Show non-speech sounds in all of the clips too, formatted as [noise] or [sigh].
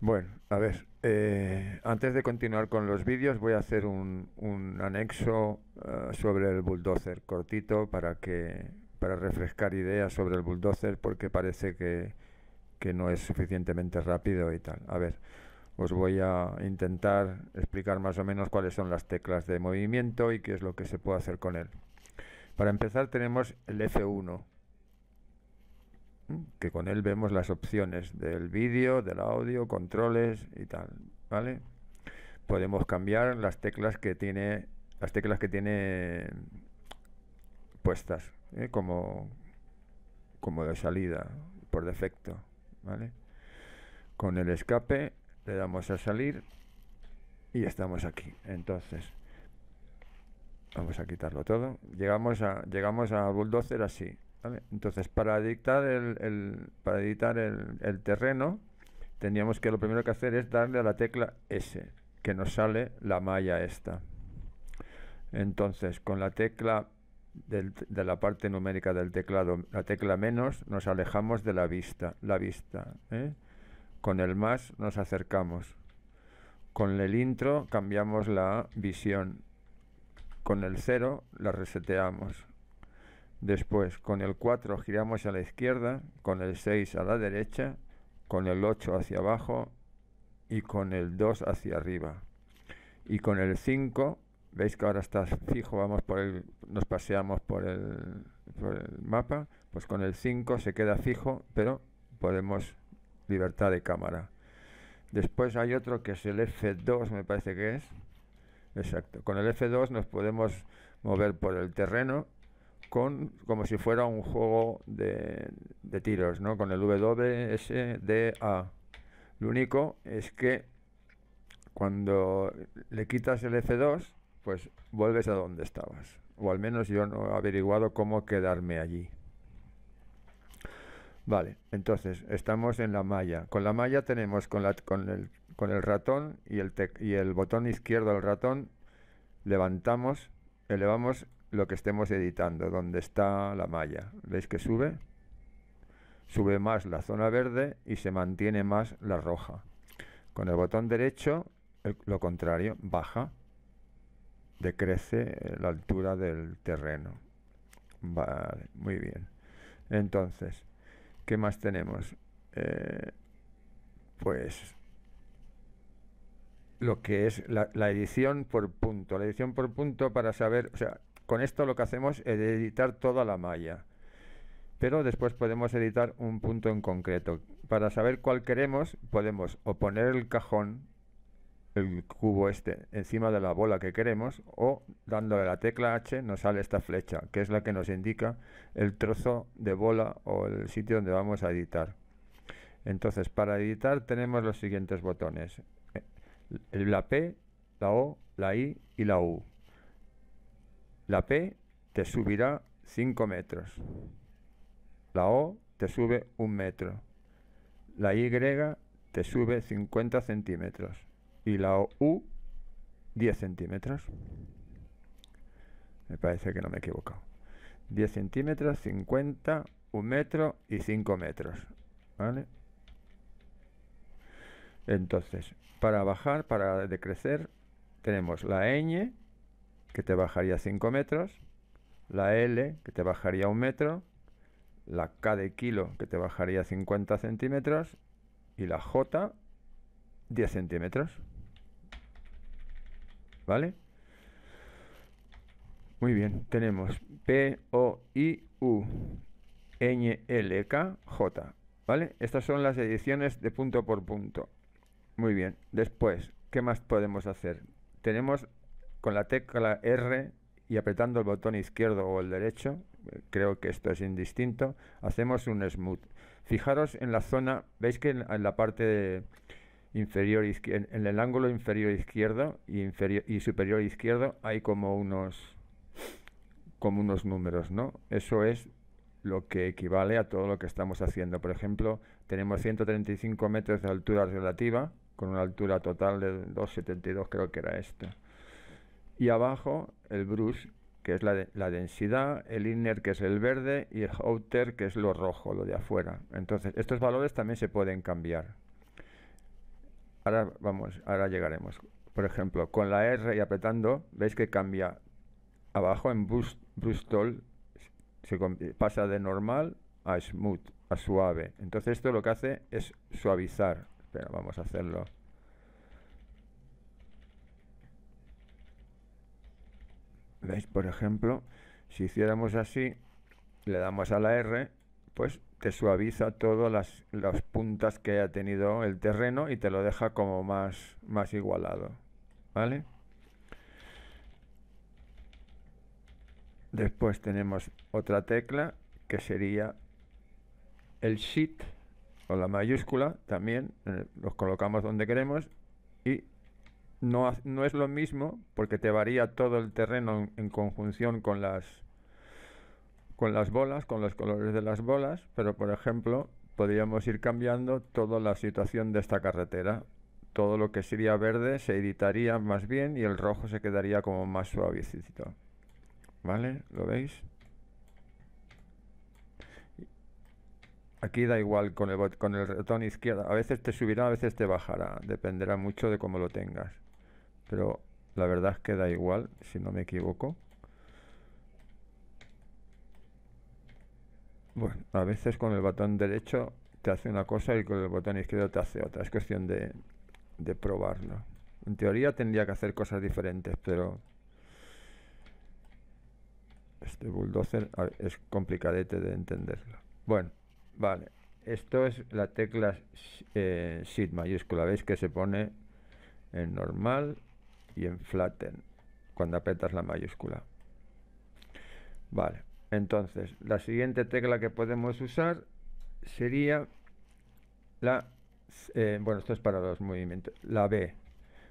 Bueno, a ver, eh, antes de continuar con los vídeos voy a hacer un, anexo eh, sobre el bulldozer, cortito, para, que, para refrescar ideas sobre el bulldozer, porque parece que, que no es suficientemente rápido y tal. A ver, os voy a intentar explicar más o menos cuáles son las teclas de movimiento y qué es lo que se puede hacer con él. Para empezar tenemos el F1, con él vemos las opciones del vídeo, del audio, controles y tal, ¿vale? Podemos cambiar las teclas que tiene las teclas que tiene puestas, ¿eh? como como de salida por defecto, Con el escape le damos a salir y estamos aquí. Entonces, vamos a quitarlo todo. Llegamos a llegamos a Bulldozer así. Entonces, para para editar el, terreno, teníamos que lo primero que hacer es darle a la tecla S, que nos sale la malla esta. Entonces, con la tecla de la parte numérica del teclado, la tecla menos, nos alejamos de la vista, la vista. ¿eh? Con el más nos acercamos. Con el intro cambiamos la visión. Con el cero la reseteamos. Después, con el 4 giramos a la izquierda, con el 6 a la derecha, con el 8 hacia abajo y con el 2 hacia arriba. Y con el 5, veis que ahora está fijo, vamos por el, nos paseamos por el, por el mapa, pues con el 5 se queda fijo, pero podemos libertad de cámara. Después hay otro que es el F2, me parece que es. Exacto. Con el F2 nos podemos mover por el terreno como si fuera un juego de, tiros, ¿no? Con el A. Lo único es que cuando le quitas el F2, pues vuelves a donde estabas. O al menos yo no he averiguado cómo quedarme allí. Vale, entonces estamos en la malla. Con la malla tenemos con, la, con, el, ratón y el, y el botón izquierdo del ratón, levantamos, elevamos lo que estemos editando, donde está la malla. ¿Veis que sube? Sube más la zona verde y se mantiene más la roja. Con el botón derecho, lo contrario, baja, decrece eh, la altura del terreno. Vale, muy bien. Entonces, ¿qué más tenemos? Eh, pues lo que es la, la, edición por punto. La edición por punto para saber, o sea, con esto lo que hacemos es editar toda la malla. Pero después podemos editar un punto en concreto. Para saber cuál queremos, podemos o poner el cajón, el cubo este, encima de la bola que queremos, o dándole la tecla H nos sale esta flecha, que es la que nos indica el trozo de bola o el sitio donde vamos a editar. Entonces, para editar tenemos los siguientes botones. Eh, la P, la O, la I y la U. La P te subirá 5 metros. La O te sube 1 metro. La Y te sube 50 centímetros. Y la U 10 centímetros. Me parece que no me he equivocado. 10 centímetros, 50, 1 metro y 5 metros. ¿Vale? Entonces, para bajar, para decrecer, tenemos la ñ, que te bajaría 5 metros, la L, que te bajaría un metro, la K de kilo, que te bajaría 50 centímetros, y la J, 10 centímetros. ¿Vale? Muy bien, tenemos P, O, I, U, N, L, K, J. ¿Vale? Estas son las ediciones de punto por punto. Muy bien, después, ¿qué más podemos hacer? Tenemos con la tecla R y apretando el botón izquierdo o el derecho, eh, creo que esto es indistinto, hacemos un smooth. Fijaros en la zona, veis que en, la parte inferior, en, el ángulo inferior izquierdo y, inferior, y superior izquierdo hay como unos, como unos números, ¿no? Eso es lo que equivale a todo lo que estamos haciendo. Por ejemplo, tenemos 135 metros de altura relativa, con una altura total de 2,72 creo que era esto y abajo el brush, que es la, la, densidad, el inner, que es el verde, y el outer, que es lo rojo, lo de afuera. Entonces, estos valores también se pueden cambiar. Ahora vamos, ahora llegaremos. Por ejemplo, con la R y apretando, veis que cambia abajo en brush, brush tool, se pasa de normal a smooth, a suave. Entonces esto lo que hace es suavizar. Espera, vamos a hacerlo. ¿Veis? Por ejemplo, si hiciéramos así, le damos a la R, pues te suaviza todas las, las, puntas que ha tenido el terreno y te lo deja como más, más igualado. ¿Vale? Después tenemos otra tecla que sería el Shift o la mayúscula también, eh, los colocamos donde queremos y no, es lo mismo porque te varía todo el terreno en, conjunción con las con las bolas, con los colores de las bolas, pero por ejemplo podríamos ir cambiando toda la situación de esta carretera. Todo lo que sería verde se editaría más bien y el rojo se quedaría como más suavecito. ¿Vale? ¿Lo veis? Aquí da igual con el, con el izquierdo. A veces te subirá, a veces te bajará. Dependerá mucho de cómo lo tengas pero la verdad es que da igual, si no me equivoco. Bueno, a veces con el botón derecho te hace una cosa y con el botón izquierdo te hace otra. Es cuestión de, de probarlo. En teoría tendría que hacer cosas diferentes, pero este bulldozer es complicadete de entenderlo. Bueno, vale. Esto es la tecla eh, mayúscula. Veis que se pone en normal y en flatten cuando apretas la mayúscula. Vale, entonces la siguiente tecla que podemos usar sería la, eh, bueno, esto es para los movimientos, la B.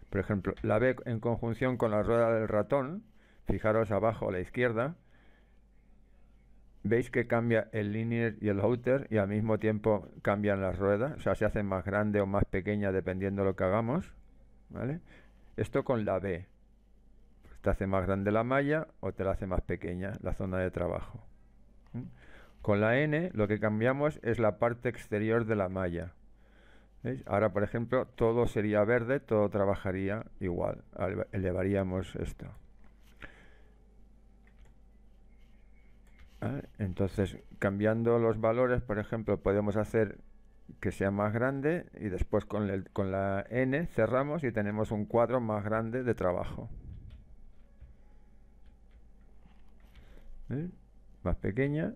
Por ejemplo, la B en conjunción con la rueda del ratón, fijaros abajo a la izquierda, veis que cambia el linear y el outer y al mismo tiempo cambian las ruedas, o sea, se hacen más grande o más pequeña dependiendo de lo que hagamos, ¿vale? Esto con la B. te hace más grande la malla o te la hace más pequeña, la zona de trabajo. ¿Mm? Con la N lo que cambiamos es la parte exterior de la malla. Ahora, por ejemplo, todo sería verde, todo trabajaría igual. Elevaríamos esto. ¿Ah? Entonces, cambiando los valores, por ejemplo, podemos hacer que sea más grande y después con, la n cerramos y tenemos un cuadro más grande de trabajo. ¿Eh? Más pequeña.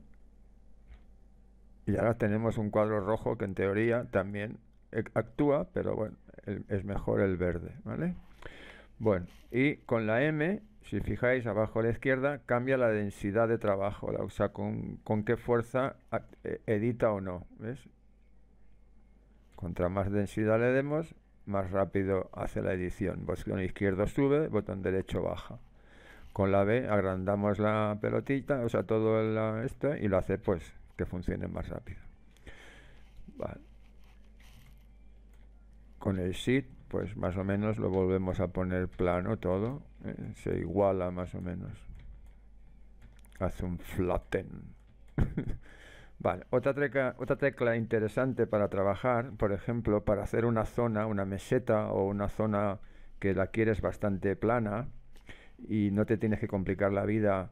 Y ahora tenemos un cuadro rojo que en teoría también eh, actúa, pero bueno, es mejor el verde, ¿vale? Bueno, y con la M, si fijáis abajo a la izquierda, cambia la densidad de trabajo, o sea, con, con qué fuerza eh, edita o no, ¿ves? Contra más densidad le demos, más rápido hace la edición. Botón izquierdo sube, botón derecho baja. Con la B agrandamos la pelotita, o sea, todo el, este, y lo hace pues que funcione más rápido. Con el Shift, pues más o menos lo volvemos a poner plano todo. ¿eh? se iguala más o menos. Hace un flatten. [laughs] Vale, otra tecla, otra tecla interesante para trabajar, por ejemplo, para hacer una zona, una meseta o una zona que la quieres bastante plana y no te tienes que complicar la vida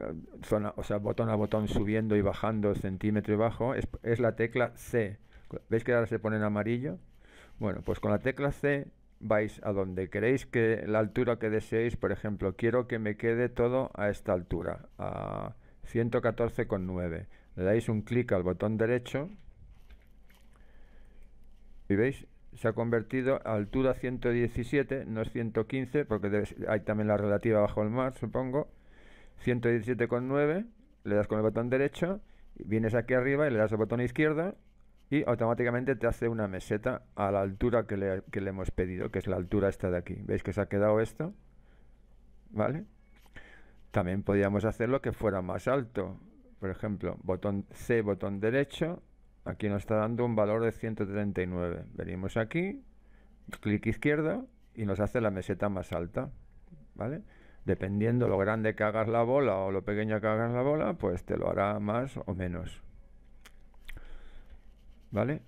eh, zona, o sea, botón a botón subiendo y bajando centímetro y bajo, es, es, la tecla C. ¿Veis que ahora se pone en amarillo? Bueno, pues con la tecla C vais a donde queréis que la altura que deseéis, por ejemplo, quiero que me quede todo a esta altura, a 114,9 le dais un clic al botón derecho y veis se ha convertido a altura 117 no es 115 porque hay también la relativa bajo el mar supongo 117,9 le das con el botón derecho vienes aquí arriba y le das al botón izquierdo y automáticamente te hace una meseta a la altura que le, que le hemos pedido que es la altura esta de aquí veis que se ha quedado esto vale también podríamos hacerlo que fuera más alto por ejemplo, botón C, botón derecho, aquí nos está dando un valor de 139. Venimos aquí, clic izquierdo y nos hace la meseta más alta, ¿vale? Dependiendo lo grande que hagas la bola o lo pequeña que hagas la bola, pues te lo hará más o menos. ¿Vale?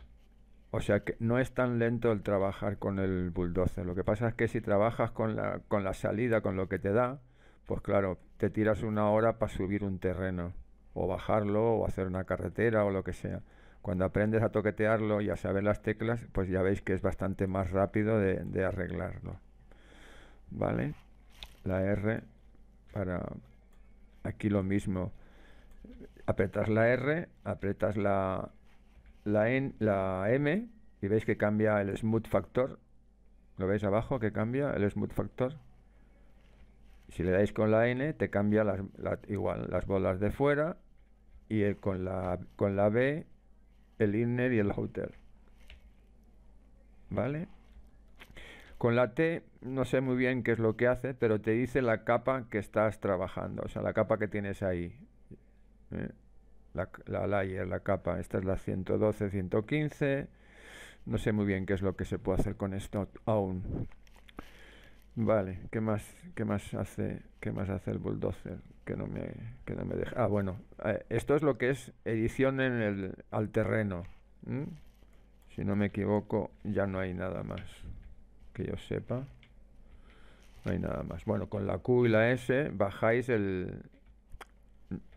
O sea que no es tan lento el trabajar con el bulldozer. Lo que pasa es que si trabajas con la, con la salida, con lo que te da, pues claro, te tiras una hora para subir un terreno o bajarlo o hacer una carretera o lo que sea. Cuando aprendes a toquetearlo y a saber las teclas, pues ya veis que es bastante más rápido de, arreglarlo. ¿Vale? La R para aquí lo mismo. Apretas la R, apretas la, la, N la M y veis que cambia el smooth factor. ¿Lo veis abajo que cambia el smooth factor? Si le dais con la N te cambia igual las bolas de fuera y con, la, con la B, el inner y el outer ¿Vale? Con la T no sé muy bien qué es lo que hace, pero te dice la capa que estás trabajando, o sea, la capa que tienes ahí. ¿eh? La, la layer, la capa, esta es la 112, 115. No sé muy bien qué es lo que se puede hacer con esto aún. Vale, ¿qué más, qué más hace, qué más hace el bulldozer que no me, me deja? Ah, bueno, eh, esto es lo que es edición en el, al terreno. Si no me equivoco, ya no hay nada más que yo sepa. No hay nada más. Bueno, con la Q y la S bajáis el...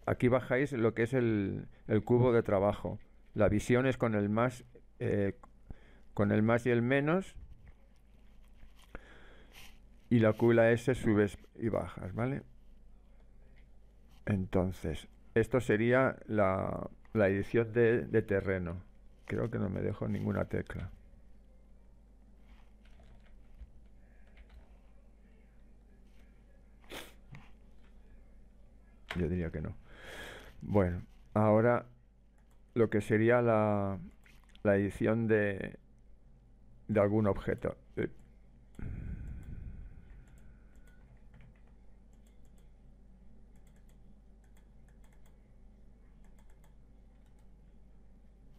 Aquí bajáis lo que es el, el cubo de trabajo. La visión es con el más, eh, con el más y el menos y la Q S subes y bajas, ¿vale? Entonces, esto sería la, edición de, de terreno. Creo que no me dejo ninguna tecla. Yo diría que no. Bueno, ahora lo que sería la, la edición de, de algún objeto.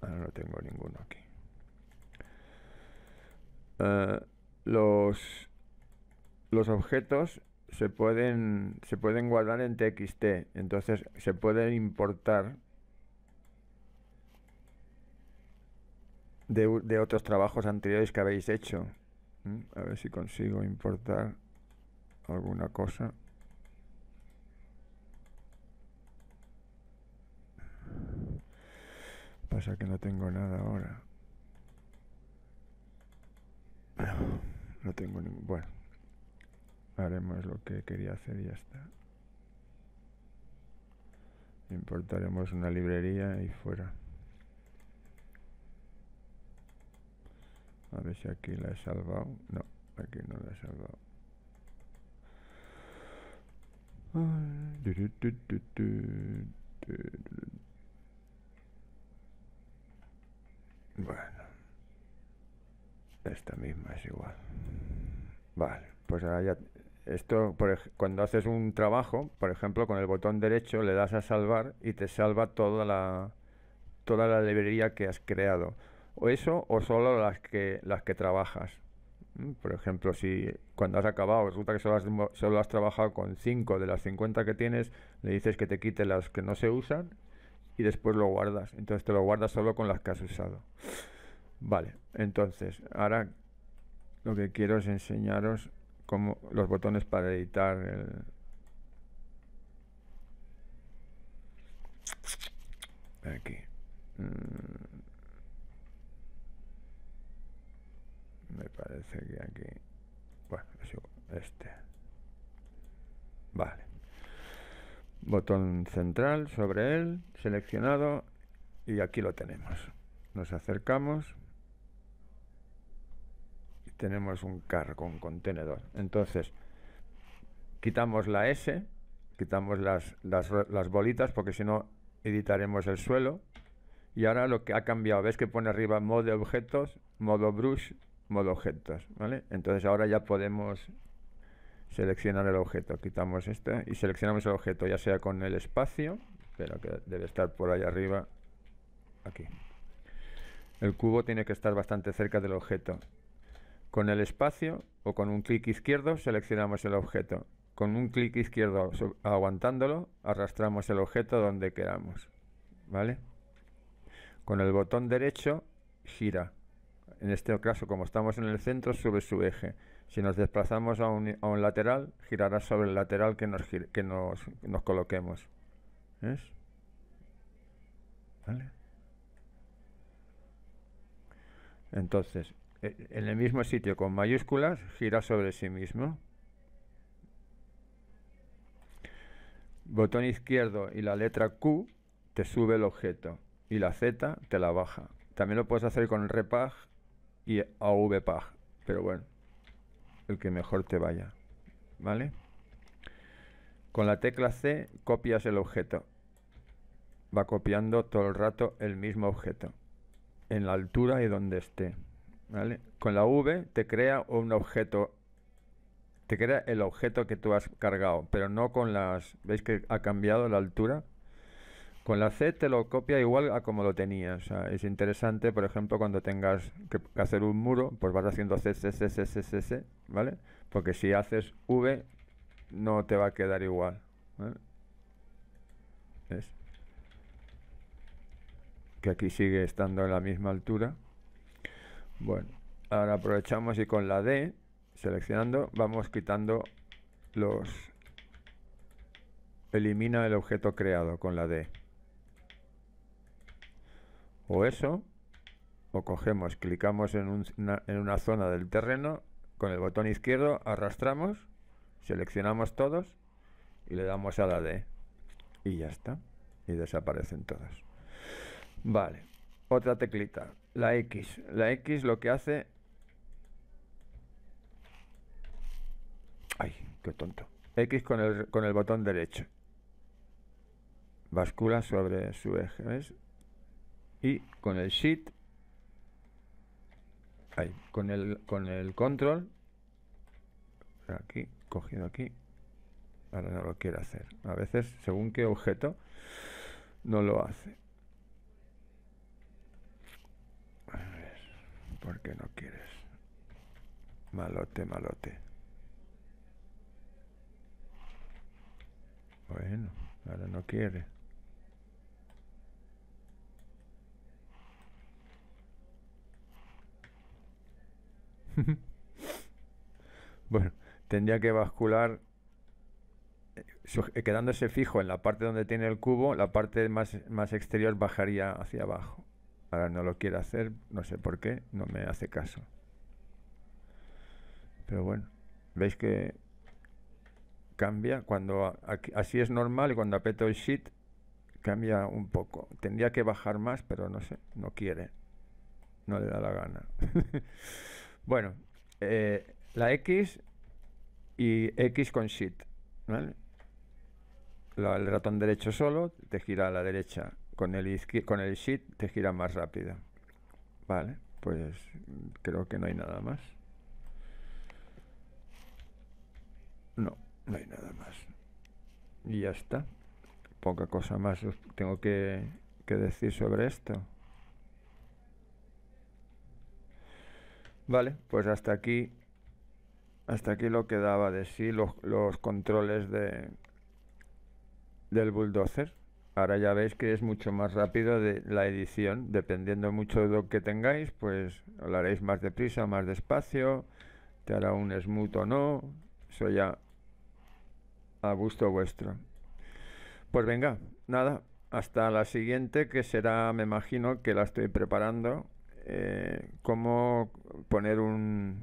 Ah, no tengo ninguno aquí. Eh, los, los objetos se pueden, se pueden guardar en TXT, entonces se pueden importar de, otros trabajos anteriores que habéis hecho. ¿Mm? A ver si consigo importar alguna cosa. sea que no tengo nada ahora. No tengo ningún... Bueno, haremos lo que quería hacer y ya está. Importaremos una librería y fuera. A ver si aquí la he salvado. No, aquí no la he salvado. Bueno. Esta misma es igual. Vale, pues ahora Esto, cuando haces un trabajo, por ejemplo, con el botón derecho le das a salvar y te salva toda la, toda la librería que has creado. O eso, o solo las que, las que trabajas. Mm, por ejemplo, si cuando has acabado resulta que solo has, solo has trabajado con 5 de las 50 que tienes, le dices que te quite las que no se usan y después lo guardas. Entonces te lo guardas solo con las que has usado. Vale, entonces ahora lo que quiero es enseñaros cómo, los botones para editar el... Aquí. Mm. Me parece que aquí... Bueno, este. Vale botón central sobre él, seleccionado y aquí lo tenemos. Nos acercamos y tenemos un carro con contenedor. Entonces, quitamos la S, quitamos las, bolitas porque si no editaremos el suelo. Y ahora lo que ha cambiado, ves que pone arriba modo objetos, modo brush, modo objetos, ¿vale? Entonces ahora ya podemos seleccionar el objeto. Quitamos este y seleccionamos el objeto, ya sea con el espacio, pero que debe estar por ahí arriba, aquí. El cubo tiene que estar bastante cerca del objeto. Con el espacio o con un clic izquierdo seleccionamos el objeto. Con un clic izquierdo aguantándolo arrastramos el objeto donde queramos. ¿Vale? Con el botón derecho gira. En este caso, como estamos en el centro, sube su eje. Si nos desplazamos a un, lateral, girará sobre el lateral que nos, que nos, nos coloquemos. ¿Ves? ¿Vale? Entonces, e, en el mismo sitio con mayúsculas, gira sobre sí mismo. Botón izquierdo y la letra Q te sube el objeto y la Z te la baja. También lo puedes hacer con repag y AVPAG, pero bueno el que mejor te vaya. ¿Vale? Con la tecla C copias el objeto. Va copiando todo el rato el mismo objeto. En la altura y donde esté. ¿Vale? Con la V te crea un objeto. Te crea el objeto que tú has cargado. Pero no con las... ¿Veis que ha cambiado la altura? Con la C te lo copia igual a como lo tenías. es interesante, por ejemplo, cuando tengas que hacer un muro, pues vas haciendo C, C, C, C, C, C, C ¿vale? Porque si haces V, no te va a quedar igual. ¿vale? Que aquí sigue estando en la misma altura. Bueno, ahora aprovechamos y con la D, seleccionando, vamos quitando los... Elimina el objeto creado con la D o eso, o cogemos, clicamos en, una, zona del terreno, con el botón izquierdo arrastramos, seleccionamos todos y le damos a la D. Y ya está. Y desaparecen todos. Vale. Otra teclita. La X. La X lo que hace... Ay, qué tonto. X con el, botón derecho. Bascula sobre su eje y con el shift con el con el control aquí cogido aquí ahora no lo quiere hacer a veces según qué objeto no lo hace a ver por qué no quieres malote malote bueno ahora no quiere [laughs] bueno, tendría que bascular eh, eh, quedándose fijo en la parte donde tiene el cubo, la parte más, exterior bajaría hacia abajo. Ahora no lo quiere hacer, no sé por qué, no me hace caso. Pero bueno, veis que cambia cuando así es normal y cuando apeto el SHIT cambia un poco. Tendría que bajar más, pero no sé, no quiere. No le da la gana. [laughs] Bueno, eh, la X y X con Shift, ¿vale? el ratón derecho solo te gira a la derecha, con el, con el Shift te gira más rápido. Vale, pues creo que no hay nada más. No, no hay nada más. Y ya está. Poca cosa más tengo que, que decir sobre esto. Vale, pues hasta aquí. Hasta aquí lo que daba de sí los, controles de del bulldozer. Ahora ya veis que es mucho más rápido de la edición, dependiendo mucho de lo que tengáis, pues lo haréis más deprisa, más despacio, te hará un smooth o no, eso ya a gusto vuestro. Pues venga, nada, hasta la siguiente que será, me imagino que la estoy preparando eh, cómo poner un,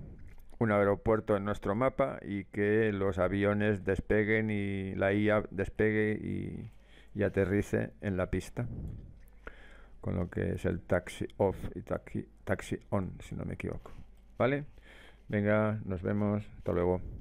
un aeropuerto en nuestro mapa y que los aviones despeguen y la IA despegue y, y aterrice en la pista. Con lo que es el taxi off y taxi, taxi on, si no me equivoco. ¿Vale? Venga, nos vemos. Hasta luego.